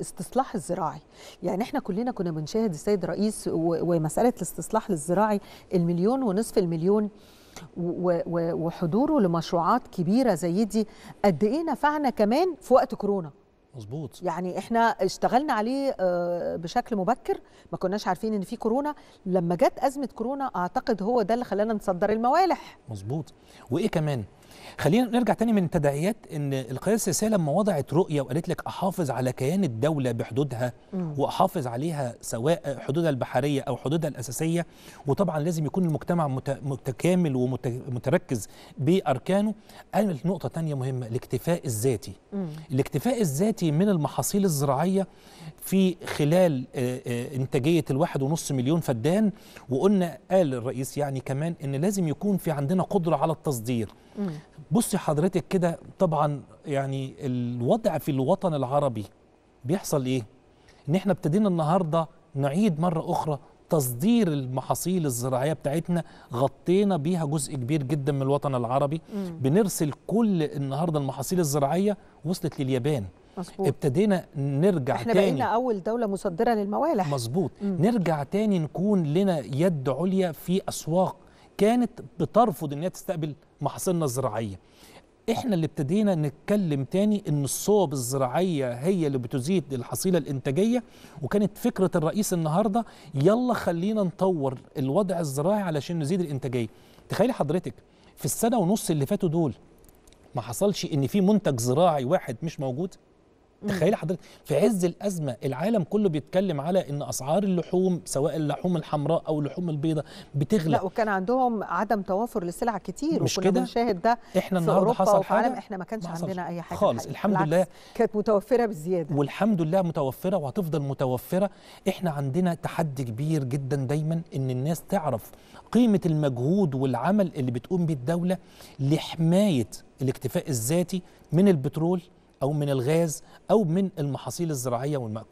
الاستصلاح الزراعي يعني احنا كلنا كنا بنشاهد السيد رئيس ومساله الاستصلاح الزراعي المليون ونصف المليون وحضوره لمشروعات كبيره زي دي قد ايه نفعنا كمان في وقت كورونا مظبوط يعني احنا اشتغلنا عليه آه، بشكل مبكر ما كناش عارفين ان في كورونا لما جت ازمه كورونا اعتقد هو ده اللي خلانا نصدر الموالح مظبوط وايه كمان خلينا نرجع تاني من تداعيات ان القيادة السياسية لما وضعت رؤية وقالت لك أحافظ على كيان الدولة بحدودها وأحافظ عليها سواء حدودها البحرية أو حدودها الأساسية وطبعا لازم يكون المجتمع متكامل ومتركز بأركانه قالت نقطة تانية مهمة الاكتفاء الذاتي الاكتفاء الذاتي دلوقتي من المحاصيل الزراعية في خلال آه، آه، إنتاجية الواحد ونص مليون فدان وقلنا قال الرئيس يعني كمان إن لازم يكون في عندنا قدرة على التصدير بصي حضرتك كده طبعا يعني الوضع في الوطن العربي بيحصل إيه؟ إن إحنا ابتدينا النهاردة نعيد مرة أخرى تصدير المحاصيل الزراعيه بتاعتنا غطينا بيها جزء كبير جدا من الوطن العربي مم. بنرسل كل النهارده المحاصيل الزراعيه وصلت لليابان مظبوط ابتدينا نرجع احنا تاني احنا بقينا اول دوله مصدره للموالح مظبوط نرجع تاني نكون لنا يد عليا في اسواق كانت بترفض ان هي تستقبل محاصيلنا الزراعيه احنا اللي ابتدينا نتكلم تاني ان الصوب الزراعيه هي اللي بتزيد الحصيله الانتاجيه وكانت فكره الرئيس النهارده يلا خلينا نطور الوضع الزراعي علشان نزيد الانتاجيه تخيلي حضرتك في السنه ونص اللي فاتوا دول ما حصلش ان في منتج زراعي واحد مش موجود تخيل حضرتك في عز الازمه العالم كله بيتكلم على ان اسعار اللحوم سواء اللحوم الحمراء او اللحوم البيضاء بتغلى لا وكان عندهم عدم توافر لسلع كتير مش وكنا بنشاهد ده احنا النهارده حصل حاجه احنا ما كانش ما عندنا اي حاجه خالص حاجة. الحمد لله كانت متوفره بزياده والحمد لله متوفره وهتفضل متوفره احنا عندنا تحدي كبير جدا دايما ان الناس تعرف قيمه المجهود والعمل اللي بتقوم به الدوله لحمايه الاكتفاء الذاتي من البترول أو من الغاز أو من المحاصيل الزراعية والمأكولات